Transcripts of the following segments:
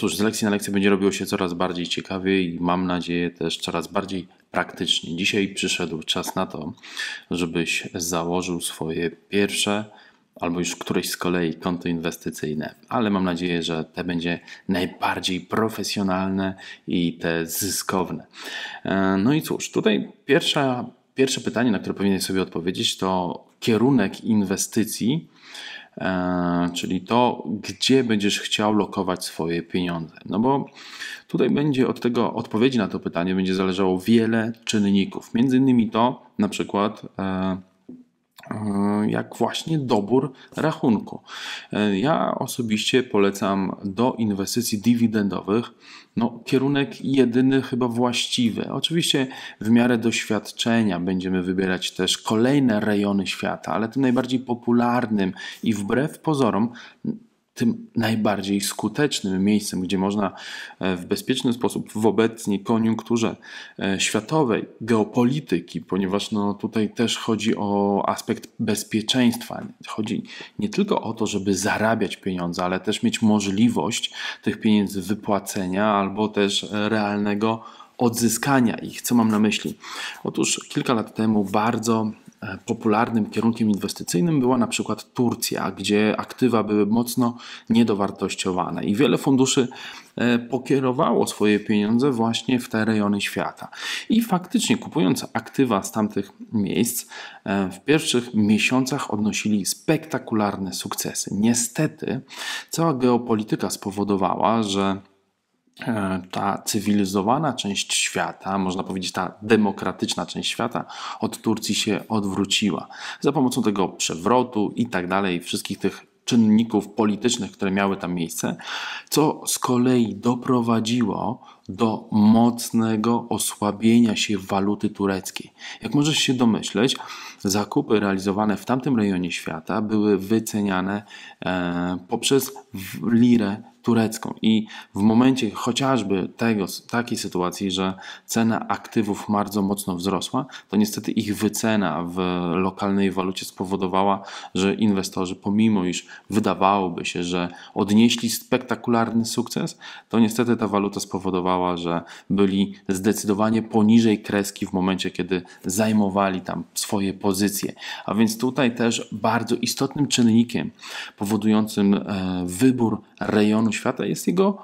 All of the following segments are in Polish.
Cóż, z lekcji na lekcję będzie robiło się coraz bardziej ciekawie i mam nadzieję też coraz bardziej praktycznie. Dzisiaj przyszedł czas na to, żebyś założył swoje pierwsze albo już któreś z kolei konto inwestycyjne, ale mam nadzieję, że te będzie najbardziej profesjonalne i te zyskowne. E, no i cóż, tutaj pierwsza, pierwsze pytanie, na które powinien sobie odpowiedzieć, to kierunek inwestycji E, czyli to, gdzie będziesz chciał lokować swoje pieniądze. No bo tutaj będzie od tego odpowiedzi na to pytanie będzie zależało wiele czynników. Między innymi to na przykład e, E, jak właśnie dobór rachunku. E, ja osobiście polecam do inwestycji dywidendowych no, kierunek jedyny chyba właściwy. Oczywiście w miarę doświadczenia będziemy wybierać też kolejne rejony świata, ale tym najbardziej popularnym i wbrew pozorom tym najbardziej skutecznym miejscem, gdzie można e, w bezpieczny sposób w obecnej koniunkturze e, światowej, geopolityki, ponieważ no tutaj też chodzi o aspekt bezpieczeństwa. Chodzi nie tylko o to, żeby zarabiać pieniądze, ale też mieć możliwość tych pieniędzy wypłacenia albo też e, realnego odzyskania ich. Co mam na myśli? Otóż kilka lat temu bardzo E, popularnym kierunkiem inwestycyjnym była na przykład Turcja, gdzie aktywa były mocno niedowartościowane i wiele funduszy e, pokierowało swoje pieniądze właśnie w te rejony świata. I faktycznie kupując aktywa z tamtych miejsc, e, w pierwszych miesiącach odnosili spektakularne sukcesy. Niestety, cała geopolityka spowodowała, że E, ta cywilizowana część świata, można powiedzieć ta demokratyczna część świata, od Turcji się odwróciła. Za pomocą tego przewrotu i tak dalej, wszystkich tych czynników politycznych, które miały tam miejsce, co z kolei doprowadziło do mocnego osłabienia się waluty tureckiej. Jak możesz się domyśleć, zakupy realizowane w tamtym rejonie świata były wyceniane e, poprzez lirę turecką. I w momencie chociażby tego, takiej sytuacji, że cena aktywów bardzo mocno wzrosła, to niestety ich wycena w lokalnej walucie spowodowała, że inwestorzy, pomimo iż wydawałoby się, że odnieśli spektakularny sukces, to niestety ta waluta spowodowała, że byli zdecydowanie poniżej kreski w momencie, kiedy zajmowali tam swoje pozycje. A więc tutaj też bardzo istotnym czynnikiem powodującym e, wybór rejonu świata jest jego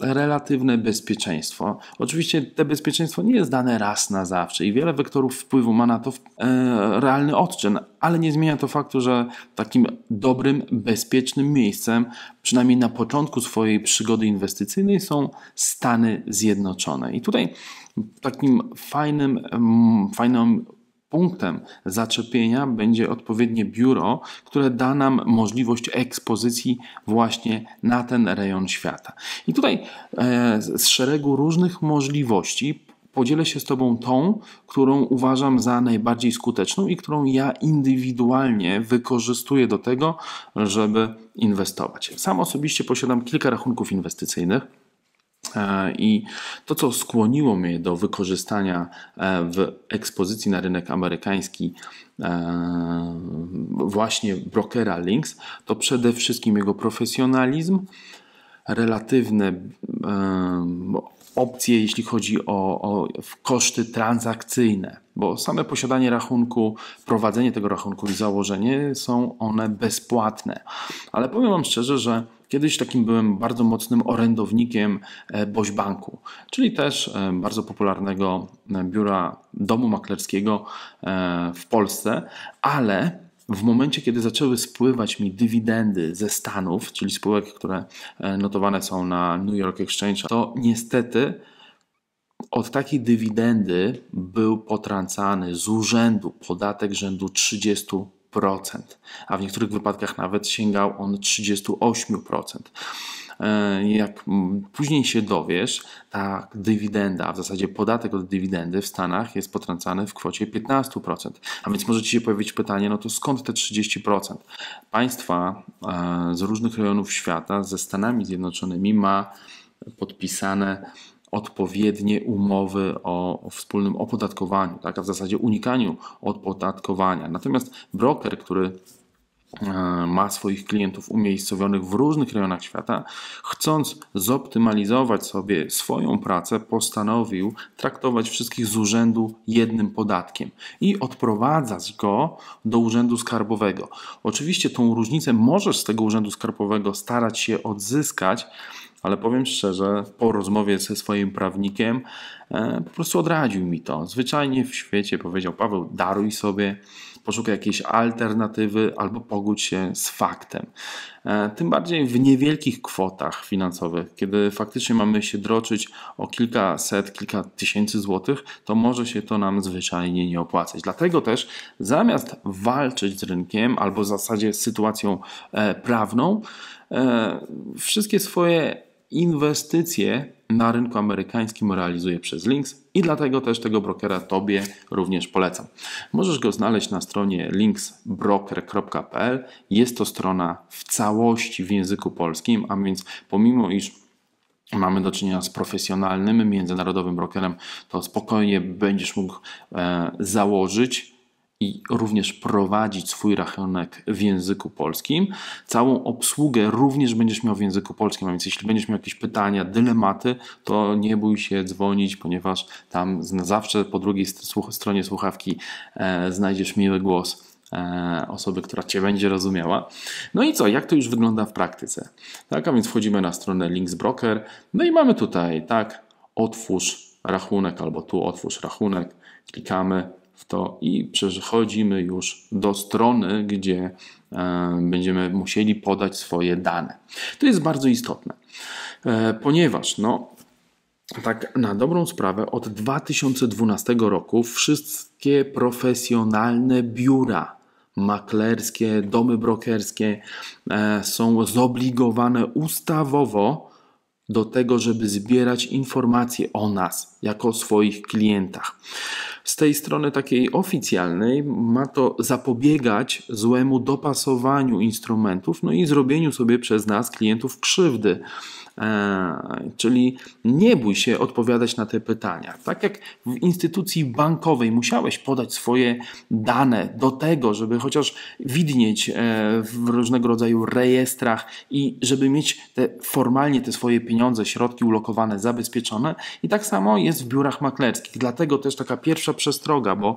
relatywne bezpieczeństwo. Oczywiście to bezpieczeństwo nie jest dane raz na zawsze i wiele wektorów wpływu ma na to e, realny odczyn, ale nie zmienia to faktu, że takim dobrym, bezpiecznym miejscem, przynajmniej na początku swojej przygody inwestycyjnej, są Stany Zjednoczone. I tutaj takim fajnym, fajną Punktem zaczepienia będzie odpowiednie biuro, które da nam możliwość ekspozycji właśnie na ten rejon świata. I tutaj e, z szeregu różnych możliwości podzielę się z Tobą tą, którą uważam za najbardziej skuteczną i którą ja indywidualnie wykorzystuję do tego, żeby inwestować. Sam osobiście posiadam kilka rachunków inwestycyjnych E, I to, co skłoniło mnie do wykorzystania e, w ekspozycji na rynek amerykański e, właśnie brokera Links, to przede wszystkim jego profesjonalizm, relatywne opcje, jeśli chodzi o, o, koszty transakcyjne, bo same posiadanie rachunku, prowadzenie tego rachunku i założenie są one bezpłatne. Ale powiem Wam szczerze, że Kiedyś takim byłem bardzo mocnym orędownikiem e, Bośbanku, czyli też e, bardzo popularnego e, biura domu maklerskiego w Polsce, ale w momencie, kiedy zaczęły spływać mi dywidendy ze Stanów, czyli spółek, które notowane są na New York Exchange, to niestety od takiej dywidendy był potrącany z urzędu podatek rzędu 30% a w niektórych wypadkach nawet sięgał on 38%. E, jak później się dowiesz, ta dywidenda, w zasadzie podatek od dywidendy w Stanach jest potrącany w kwocie 15%. A więc możecie się pojawić pytanie, no to skąd te 30%? Państwa e, z różnych rejonów świata ze Stanami Zjednoczonymi ma podpisane odpowiednie umowy o, wspólnym opodatkowaniu, tak? a w zasadzie unikaniu opodatkowania. Natomiast broker, który e, ma swoich klientów umiejscowionych w różnych rejonach świata, chcąc zoptymalizować sobie swoją pracę, postanowił traktować wszystkich z urzędu jednym podatkiem i odprowadzać go do urzędu skarbowego. Oczywiście tą różnicę możesz z tego urzędu skarbowego starać się odzyskać, ale powiem szczerze, po rozmowie ze swoim prawnikiem, e, po prostu odradził mi to. Zwyczajnie w świecie powiedział: Paweł, daruj sobie, poszukaj jakiejś alternatywy albo pogódź się z faktem. E, tym bardziej w niewielkich kwotach finansowych, kiedy faktycznie mamy się droczyć o kilkaset, kilka tysięcy złotych, to może się to nam zwyczajnie nie opłacać. Dlatego też zamiast walczyć z rynkiem albo w zasadzie z sytuacją e, prawną, wszystkie swoje inwestycje na rynku amerykańskim realizuje przez Links i dlatego też tego brokera Tobie również polecam. Możesz go znaleźć na stronie linksbroker.pl. Jest to strona w całości w języku polskim, a więc pomimo iż mamy do czynienia z profesjonalnym, międzynarodowym brokerem, to spokojnie będziesz mógł e, założyć i również prowadzić swój rachunek w języku polskim. Całą obsługę również będziesz miał w języku polskim, a więc jeśli będziesz miał jakieś pytania, dylematy, to nie bój się dzwonić, ponieważ tam zawsze po drugiej stronie słuchawki e, znajdziesz miły głos e, osoby, która Cię będzie rozumiała. No i co, jak to już wygląda w praktyce? Tak, a więc wchodzimy na stronę Links Broker, no i mamy tutaj, tak, otwórz rachunek albo tu otwórz rachunek, klikamy, w to i przechodzimy już do strony, gdzie e, będziemy musieli podać swoje dane. To jest bardzo istotne, e, ponieważ no, tak na dobrą sprawę od 2012 roku wszystkie profesjonalne biura maklerskie, domy brokerskie e, są zobligowane ustawowo do tego, żeby zbierać informacje o nas jako swoich klientach. Z tej strony takiej oficjalnej ma to zapobiegać złemu dopasowaniu instrumentów, no i zrobieniu sobie przez nas klientów krzywdy E, czyli nie bój się odpowiadać na te pytania. Tak jak w instytucji bankowej musiałeś podać swoje dane do tego, żeby chociaż widnieć e, w różnego rodzaju rejestrach i żeby mieć te, formalnie te swoje pieniądze, środki ulokowane, zabezpieczone. I tak samo jest w biurach maklerskich. Dlatego też taka pierwsza przestroga, bo e,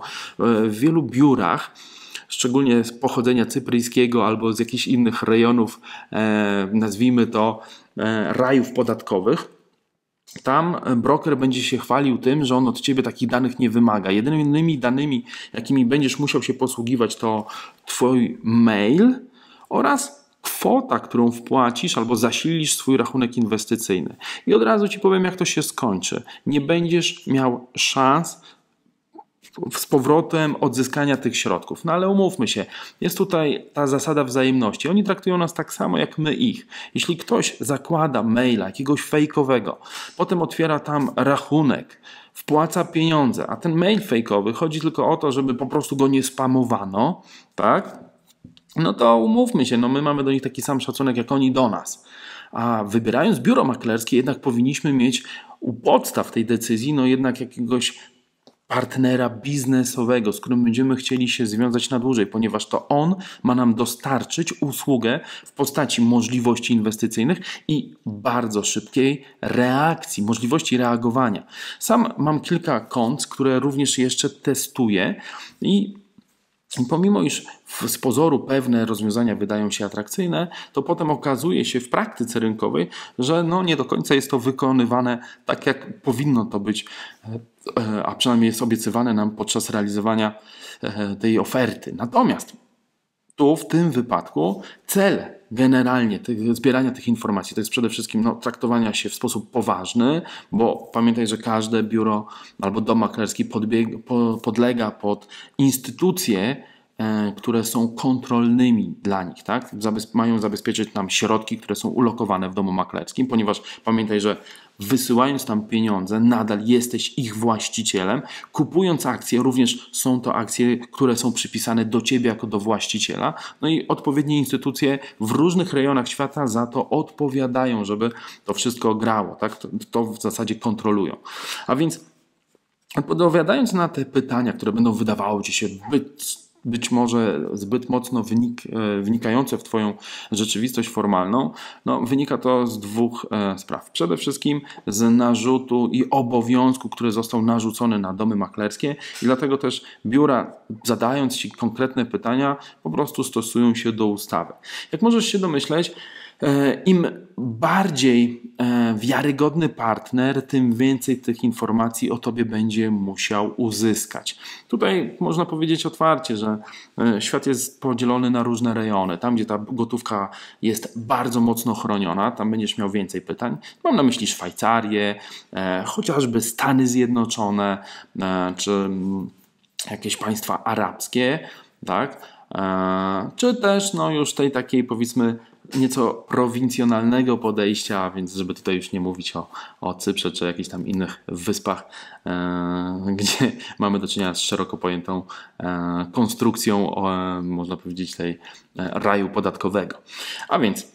w wielu biurach szczególnie z pochodzenia cypryjskiego albo z jakichś innych rejonów, nazwijmy to E, rajów podatkowych, tam e, broker będzie się chwalił tym, że on od ciebie takich danych nie wymaga. Jedynymi danymi, jakimi będziesz musiał się posługiwać, to twój mail oraz kwota, którą wpłacisz albo zasilisz swój rachunek inwestycyjny. I od razu ci powiem, jak to się skończy. Nie będziesz miał szans z powrotem odzyskania tych środków. No ale umówmy się, jest tutaj ta zasada wzajemności. Oni traktują nas tak samo jak my ich. Jeśli ktoś zakłada maila jakiegoś fejkowego, potem otwiera tam rachunek, wpłaca pieniądze, a ten mail fejkowy chodzi tylko o to, żeby po prostu go nie spamowano, tak? No to umówmy się, no my mamy do nich taki sam szacunek jak oni do nas. A wybierając biuro maklerskie, jednak powinniśmy mieć u podstaw tej decyzji, no jednak jakiegoś partnera biznesowego, z którym będziemy chcieli się związać na dłużej, ponieważ to on ma nam dostarczyć usługę w postaci możliwości inwestycyjnych i bardzo szybkiej reakcji, możliwości reagowania. Sam mam kilka kont, które również jeszcze testuję i Pomimo iż z pozoru pewne rozwiązania wydają się atrakcyjne, to potem okazuje się w praktyce rynkowej, że no nie do końca jest to wykonywane tak, jak powinno to być, e, e, a przynajmniej jest obiecywane nam podczas realizowania e, tej oferty. Natomiast tu w tym wypadku cele generalnie tych, zbierania tych informacji to jest przede wszystkim no, traktowania się w sposób poważny, bo pamiętaj, że każde biuro albo dom maklerski podbieg, po, podlega pod instytucję, E, które są kontrolnymi dla nich, tak? Mają zabezpieczyć nam środki, które są ulokowane w domu maklerskim, ponieważ pamiętaj, że wysyłając tam pieniądze, nadal jesteś ich właścicielem. Kupując akcje, również są to akcje, które są przypisane do ciebie jako do właściciela. No i odpowiednie instytucje w różnych rejonach świata za to odpowiadają, żeby to wszystko grało, tak? To w zasadzie kontrolują. A więc odpowiadając na te pytania, które będą wydawało ci się być być może zbyt mocno wynik, e, wynikające w Twoją rzeczywistość formalną, no, wynika to z dwóch e, spraw. Przede wszystkim z narzutu i obowiązku, który został narzucony na domy maklerskie, i dlatego też biura, zadając Ci konkretne pytania, po prostu stosują się do ustawy. Jak możesz się domyśleć, E, Im bardziej e, wiarygodny partner, tym więcej tych informacji o tobie będzie musiał uzyskać. Tutaj można powiedzieć otwarcie, że e, świat jest podzielony na różne rejony. Tam, gdzie ta gotówka jest bardzo mocno chroniona, tam będziesz miał więcej pytań. Mam na myśli Szwajcarię, chociażby Stany Zjednoczone, czy mm, jakieś państwa arabskie, tak? Czy też no, już tej takiej powiedzmy nieco prowincjonalnego podejścia, więc żeby tutaj już nie mówić o, o Cyprze czy jakichś tam innych wyspach, e, gdzie mamy do czynienia z szeroko pojętą e, konstrukcją, o, e, można powiedzieć, tej e, raju podatkowego. A więc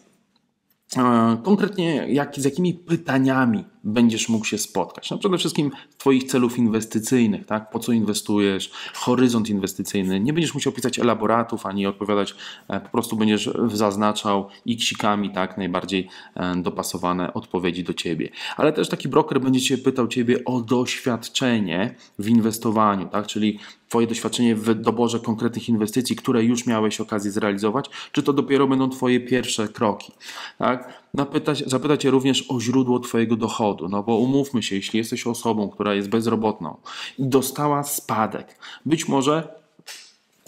e, Konkretnie jak, z jakimi pytaniami będziesz mógł się spotkać. No przede wszystkim Twoich celów inwestycyjnych, tak? po co inwestujesz, horyzont inwestycyjny. Nie będziesz musiał pisać elaboratów ani odpowiadać, e, po prostu będziesz zaznaczał xikami tak? najbardziej e, dopasowane odpowiedzi do Ciebie. Ale też taki broker będzie Cię pytał Ciebie o doświadczenie w inwestowaniu, tak? czyli Twoje doświadczenie w doborze konkretnych inwestycji, które już miałeś okazję zrealizować, czy to dopiero będą Twoje pierwsze kroki. Tak? zapytać Cię również o źródło Twojego dochodu dochodu, no bo umówmy się, jeśli jesteś osobą, która jest bezrobotną i dostała spadek, być może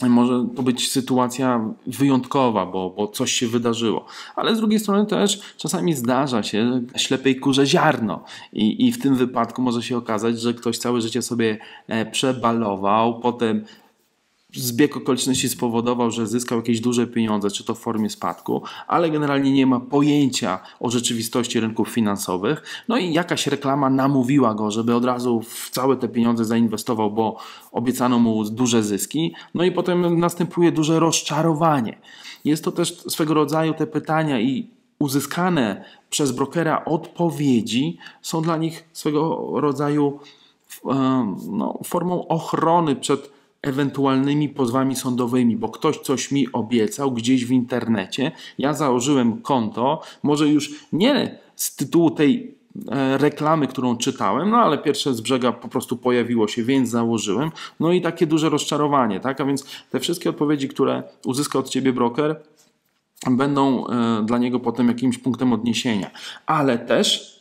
może to być sytuacja wyjątkowa, bo, bo coś się wydarzyło. Ale z drugiej strony też czasami zdarza się ślepej kurze ziarno. I, I w tym wypadku może się okazać, że ktoś całe życie sobie e, przebalował, potem zbieg okoliczności spowodował, że zyskał jakieś duże pieniądze, czy to w formie spadku, ale generalnie nie ma pojęcia o rzeczywistości rynków finansowych. No i jakaś reklama namówiła go, żeby od razu w całe te pieniądze zainwestował, bo obiecano mu duże zyski. No i potem następuje duże rozczarowanie. Jest to też swego rodzaju te pytania i uzyskane przez brokera odpowiedzi są dla nich swego rodzaju e, no, formą ochrony przed ewentualnymi pozwami sądowymi, bo ktoś coś mi obiecał gdzieś w internecie, ja założyłem konto, może już nie z tytułu tej e, reklamy, którą czytałem, no ale pierwsze z brzega po prostu pojawiło się, więc założyłem. No i takie duże rozczarowanie, tak? A więc te wszystkie odpowiedzi, które uzyska od ciebie broker, będą e, dla niego potem jakimś punktem odniesienia. Ale też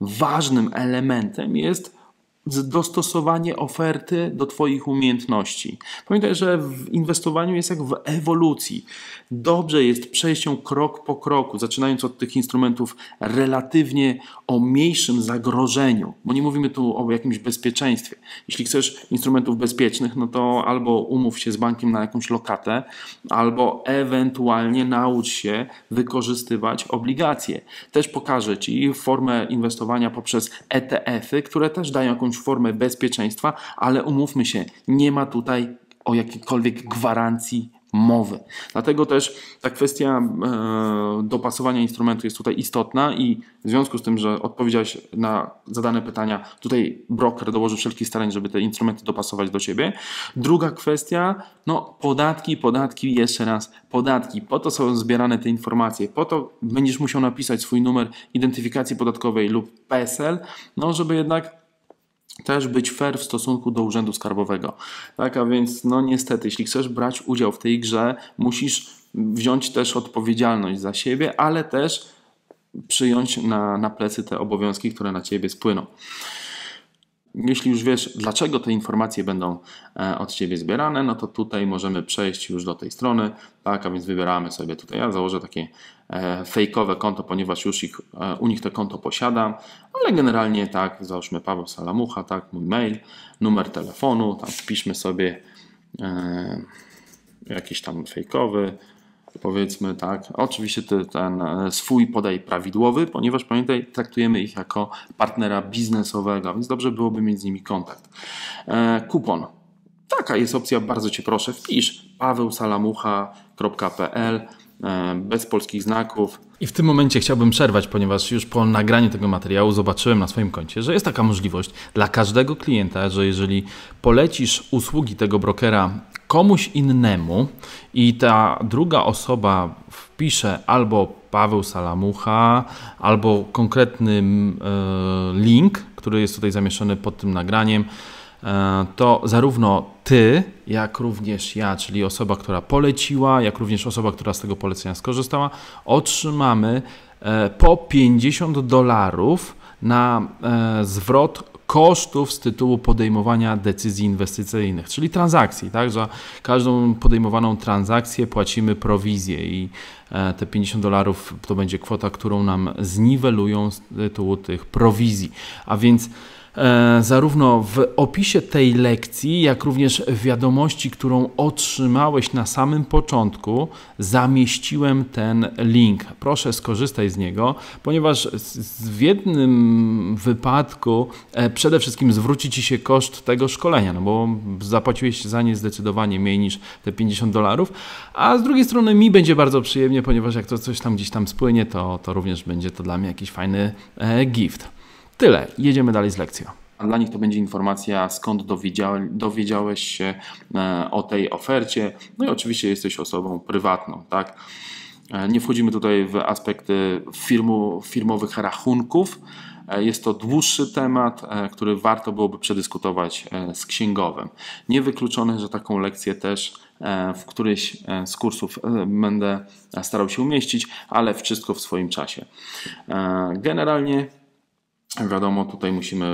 ważnym elementem jest dostosowanie oferty do Twoich umiejętności. Pamiętaj, że w inwestowaniu jest jak w ewolucji. Dobrze jest przejść ją krok po kroku, zaczynając od tych instrumentów relatywnie o mniejszym zagrożeniu, bo nie mówimy tu o jakimś bezpieczeństwie. Jeśli chcesz instrumentów bezpiecznych, no to albo umów się z bankiem na jakąś lokatę, albo ewentualnie naucz się wykorzystywać obligacje. Też pokażę Ci formę inwestowania poprzez ETF-y, które też dają jakąś jakąś formę bezpieczeństwa, ale umówmy się, nie ma tutaj o jakiejkolwiek gwarancji mowy. Dlatego też ta kwestia e, dopasowania instrumentu jest tutaj istotna i w związku z tym, że odpowiedziałeś na zadane pytania, tutaj broker dołoży wszelkich starań, żeby te instrumenty dopasować do siebie. Druga kwestia, no podatki, podatki, jeszcze raz, podatki. Po to są zbierane te informacje, po to będziesz musiał napisać swój numer identyfikacji podatkowej lub PESEL, no żeby jednak też być fair w stosunku do urzędu skarbowego. Tak, a więc no niestety, jeśli chcesz brać udział w tej grze, musisz wziąć też odpowiedzialność za siebie, ale też przyjąć na, na plecy te obowiązki, które na ciebie spłyną. Jeśli już wiesz, dlaczego te informacje będą e, od Ciebie zbierane, no to tutaj możemy przejść już do tej strony, tak, a więc wybieramy sobie tutaj, ja założę takie e, fejkowe konto, ponieważ już ich, e, u nich to konto posiadam, ale generalnie tak, załóżmy Paweł Salamucha, tak, mój mail, numer telefonu, tam wpiszmy sobie jakiś tam fejkowy, powiedzmy tak, oczywiście ten e, swój podaj prawidłowy, ponieważ pamiętaj, traktujemy ich jako partnera biznesowego, więc dobrze byłoby mieć z nimi kontakt. E, kupon. Taka jest opcja, bardzo Cię proszę, wpisz pawełsalamucha.pl e, bez polskich znaków. I w tym momencie chciałbym przerwać, ponieważ już po nagraniu tego materiału zobaczyłem na swoim koncie, że jest taka możliwość dla każdego klienta, że jeżeli polecisz usługi tego brokera komuś innemu i ta druga osoba wpisze albo Paweł Salamucha, albo konkretny mm, e, link, który jest tutaj zamieszczony pod tym nagraniem, e, to zarówno ty, jak również ja, czyli osoba, która poleciła, jak również osoba, która z tego polecenia skorzystała, otrzymamy e, po 50 dolarów na zwrot kosztów z tytułu podejmowania decyzji inwestycyjnych, czyli transakcji, tak? Za każdą podejmowaną transakcję płacimy prowizję i e, te 50 dolarów to będzie kwota, którą nam zniwelują z tytułu tych prowizji. A więc E, zarówno w opisie tej lekcji, jak również w wiadomości, którą otrzymałeś na samym początku, zamieściłem ten link. Proszę skorzystaj z niego, ponieważ w jednym wypadku e, przede wszystkim zwróci Ci się koszt tego szkolenia, no bo zapłaciłeś za nie zdecydowanie mniej niż te 50 dolarów, a z drugiej strony mi będzie bardzo przyjemnie, ponieważ jak to coś tam gdzieś tam spłynie, to, to również będzie to dla mnie jakiś fajny e, gift. Tyle, jedziemy dalej z lekcją. A dla nich to będzie informacja, skąd dowiedziałeś się e, o tej ofercie. No i oczywiście jesteś osobą prywatną, tak? E, nie wchodzimy tutaj w aspekty firmu, firmowych rachunków. E, jest to dłuższy temat, który warto byłoby przedyskutować z księgowym. Niewykluczone, że taką lekcję też w któryś z kursów będę starał się umieścić, ale wszystko w swoim czasie. Generalnie Wiadomo, tutaj musimy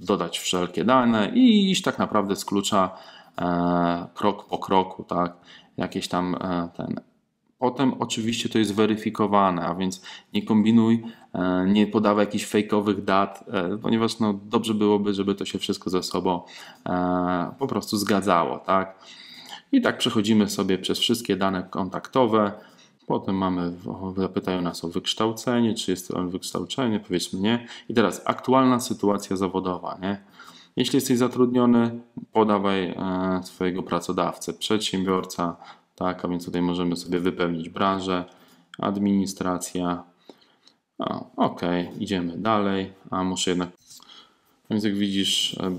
dodać wszelkie dane i iść tak naprawdę z klucza e, krok po kroku, tak? Jakieś tam e, ten. Potem oczywiście to jest weryfikowane, a więc nie kombinuj, e, nie podawaj jakichś fejkowych dat, ponieważ no, dobrze byłoby, żeby to się wszystko ze sobą po prostu zgadzało, tak? I tak przechodzimy sobie przez wszystkie dane kontaktowe. Potem mamy, zapytają nas o wykształcenie, czy jest on wykształcenie, powiedzmy nie. I teraz aktualna sytuacja zawodowa, nie? Jeśli jesteś zatrudniony, podawaj e, swojego pracodawcę, przedsiębiorca, tak, a więc tutaj możemy sobie wypełnić branżę, administracja. Ok, idziemy dalej, a muszę jednak. A więc jak widzisz, e,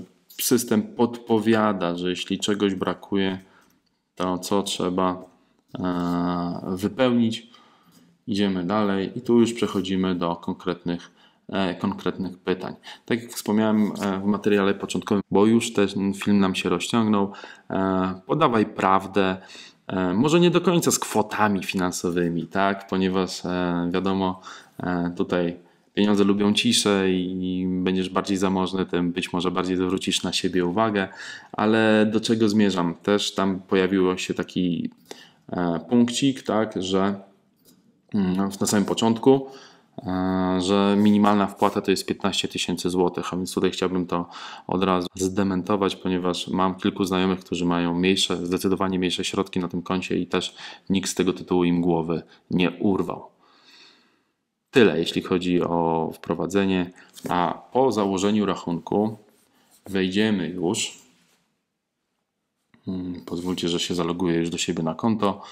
system podpowiada, że jeśli czegoś brakuje, to co trzeba E, wypełnić. Idziemy dalej i tu już przechodzimy do konkretnych, e, konkretnych pytań. Tak jak wspomniałem e, w materiale początkowym, bo już ten film nam się rozciągnął, podawaj prawdę. Może nie do końca z kwotami finansowymi, tak? ponieważ wiadomo, tutaj pieniądze lubią ciszę i będziesz bardziej zamożny, tym być może bardziej zwrócisz na siebie uwagę, ale do czego zmierzam? Też tam pojawiło się taki E, punkcik, tak, że mm, no, na samym początku, e, że minimalna wpłata to jest 15 tysięcy złotych, a więc tutaj chciałbym to od razu zdementować, ponieważ mam kilku znajomych, którzy mają mniejsze, zdecydowanie mniejsze środki na tym koncie i też nikt z tego tytułu im głowy nie urwał. Tyle jeśli chodzi o wprowadzenie, a po założeniu rachunku wejdziemy już Mm, pozwólcie, że się zaloguję już do siebie na konto.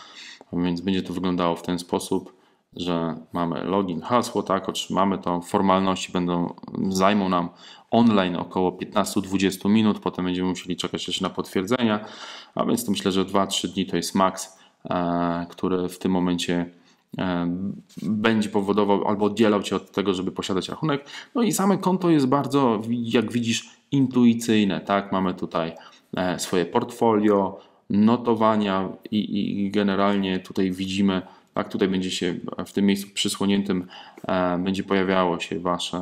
Więc będzie to wyglądało w ten sposób, że mamy login, hasło, tak, otrzymamy to. Formalności będą, zajmą nam online około 15-20 minut, potem będziemy musieli czekać jeszcze na potwierdzenia, a więc to myślę, że 2-3 dni to jest maks, e, który w tym momencie e, będzie powodował albo oddzielał cię od tego, żeby posiadać rachunek. No i same konto jest bardzo, jak widzisz, intuicyjne, tak, mamy tutaj E, swoje portfolio, notowania i, i generalnie tutaj widzimy, tak, tutaj będzie się w tym miejscu przysłoniętym e, będzie pojawiało się wasze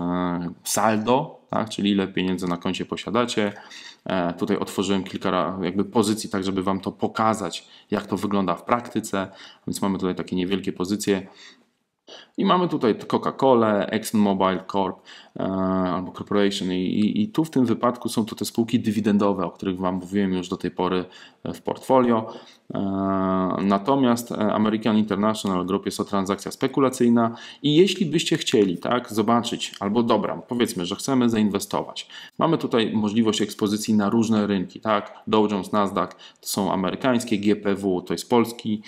saldo, tak, czyli ile pieniędzy na koncie posiadacie. E, tutaj otworzyłem kilka jakby pozycji, tak żeby wam to pokazać, jak to wygląda w praktyce. Więc mamy tutaj takie niewielkie pozycje i mamy tutaj Coca-Colę, ExxonMobil Corp e, albo Corporation I, i, I, tu w tym wypadku są to te spółki dywidendowe, o których Wam mówiłem już do tej pory e, w portfolio. E, natomiast e, American International Group jest to transakcja spekulacyjna i jeśli byście chcieli tak zobaczyć, albo dobra, powiedzmy, że chcemy zainwestować. Mamy tutaj możliwość ekspozycji na różne rynki, tak? Dow Jones, Nasdaq to są amerykańskie, GPW to jest polski,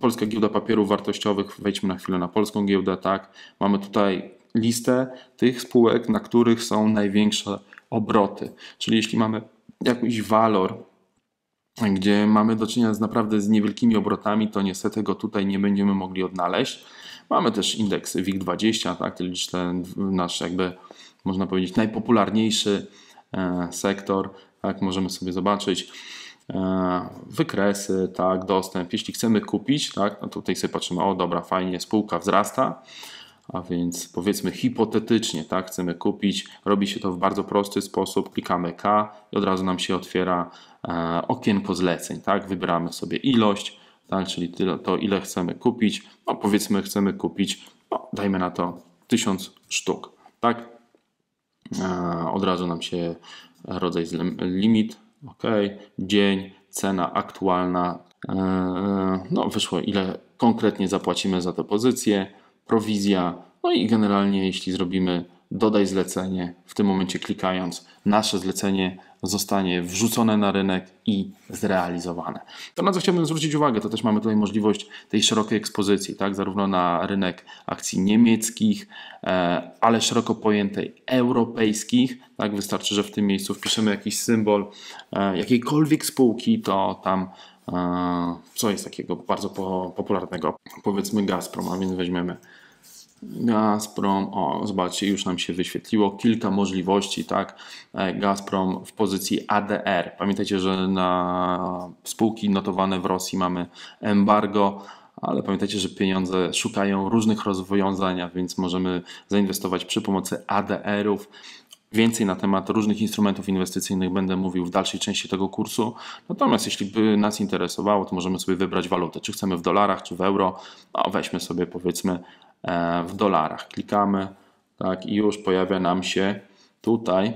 polska giełda papierów wartościowych. Wejdźmy na chwilę na polską giełdę, tak? Mamy tutaj listę tych spółek, na których są największe obroty. Czyli jeśli mamy jakiś walor gdzie mamy do czynienia z naprawdę z niewielkimi obrotami, to niestety go tutaj nie będziemy mogli odnaleźć. Mamy też indeks WIG20, tak, czyli ten nasz jakby można powiedzieć najpopularniejszy e, sektor, tak, możemy sobie zobaczyć e, wykresy, tak, dostęp. Jeśli chcemy kupić, tak, no tutaj sobie patrzymy, o dobra, fajnie, spółka wzrasta a więc powiedzmy hipotetycznie, tak, chcemy kupić, robi się to w bardzo prosty sposób, klikamy K i od razu nam się otwiera e, okienko zleceń, tak, wybieramy sobie ilość, tak, czyli tyle, to ile chcemy kupić, no powiedzmy chcemy kupić, no, dajmy na to 1000 sztuk, tak, e, od razu nam się rodzaj limit, ok, dzień, cena aktualna, e, no wyszło ile konkretnie zapłacimy za tę pozycję, prowizja. No i generalnie, jeśli zrobimy dodaj zlecenie, w tym momencie klikając, nasze zlecenie zostanie wrzucone na rynek i zrealizowane. To na co chciałbym zwrócić uwagę, to też mamy tutaj możliwość tej szerokiej ekspozycji, tak, zarówno na rynek akcji niemieckich, e, ale szeroko pojętej europejskich, tak, wystarczy, że w tym miejscu wpiszemy jakiś symbol e, jakiejkolwiek spółki, to tam e, co jest takiego bardzo popularnego, powiedzmy Gazprom, a więc weźmiemy Gazprom, o zobaczcie, już nam się wyświetliło kilka możliwości, tak? E, Gazprom w pozycji ADR. Pamiętajcie, że na spółki notowane w Rosji mamy embargo ale pamiętajcie, że pieniądze szukają różnych rozwiązań, a więc możemy zainwestować przy pomocy ADR-ów. Więcej na temat różnych instrumentów inwestycyjnych będę mówił w dalszej części tego kursu. Natomiast jeśli by nas interesowało, to możemy sobie wybrać walutę, czy chcemy w dolarach, czy w euro. No weźmy sobie powiedzmy w dolarach. Klikamy tak i już pojawia nam się tutaj,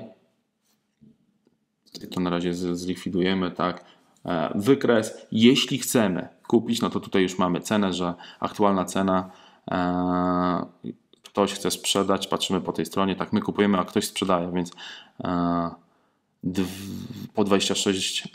to na razie zlikwidujemy, tak, e, wykres. Jeśli chcemy kupić, no to tutaj już mamy cenę, że aktualna cena e, ktoś chce sprzedać, patrzymy po tej stronie, tak, my kupujemy, a ktoś sprzedaje, więc e, po 26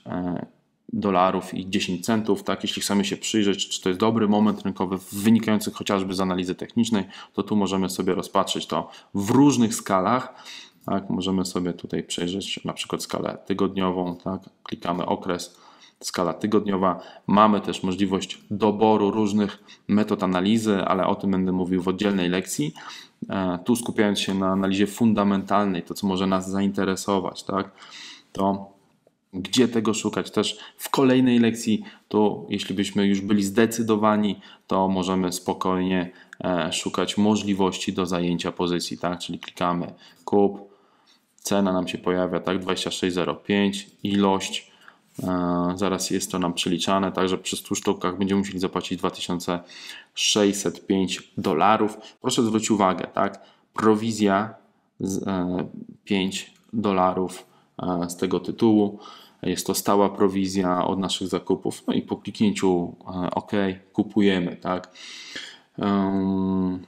dolarów i 10 centów, tak? Jeśli chcemy się przyjrzeć, czy to jest dobry moment rynkowy, wynikający chociażby z analizy technicznej, to tu możemy sobie rozpatrzeć to w różnych skalach. Tak? Możemy sobie tutaj przejrzeć na przykład skalę tygodniową, tak? klikamy okres, skala tygodniowa. Mamy też możliwość doboru różnych metod analizy, ale o tym będę mówił w oddzielnej lekcji. E, tu skupiając się na analizie fundamentalnej, to co może nas zainteresować, tak? to gdzie tego szukać też w kolejnej lekcji, to jeśli byśmy już byli zdecydowani, to możemy spokojnie e, szukać możliwości do zajęcia pozycji, tak? Czyli klikamy kup, cena nam się pojawia, tak? 26,05, ilość, e, zaraz jest to nam przeliczane, także przy 100 sztukach będziemy musieli zapłacić 2605 dolarów. Proszę zwrócić uwagę, tak? Prowizja z 5 e, dolarów z tego tytułu. Jest to stała prowizja od naszych zakupów. No i po kliknięciu e, OK kupujemy, tak. Um,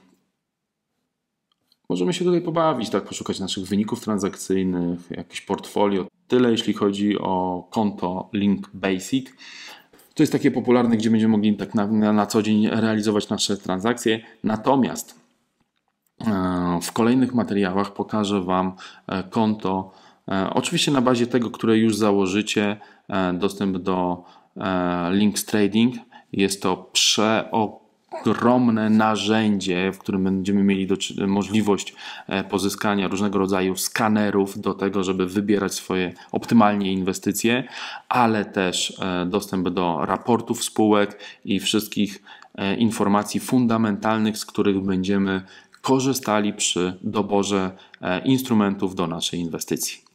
możemy się tutaj pobawić, tak, poszukać naszych wyników transakcyjnych, jakieś portfolio. Tyle jeśli chodzi o konto Link Basic. To jest takie popularne, gdzie będziemy mogli tak na, na co dzień realizować nasze transakcje. Natomiast e, w kolejnych materiałach pokażę Wam e, konto E, oczywiście na bazie tego, które już założycie, e, dostęp do e, Links Trading jest to przeogromne narzędzie, w którym będziemy mieli możliwość pozyskania różnego rodzaju skanerów do tego, żeby wybierać swoje optymalnie inwestycje, ale też dostęp do raportów spółek i wszystkich informacji fundamentalnych, z których będziemy korzystali przy doborze instrumentów do naszej inwestycji.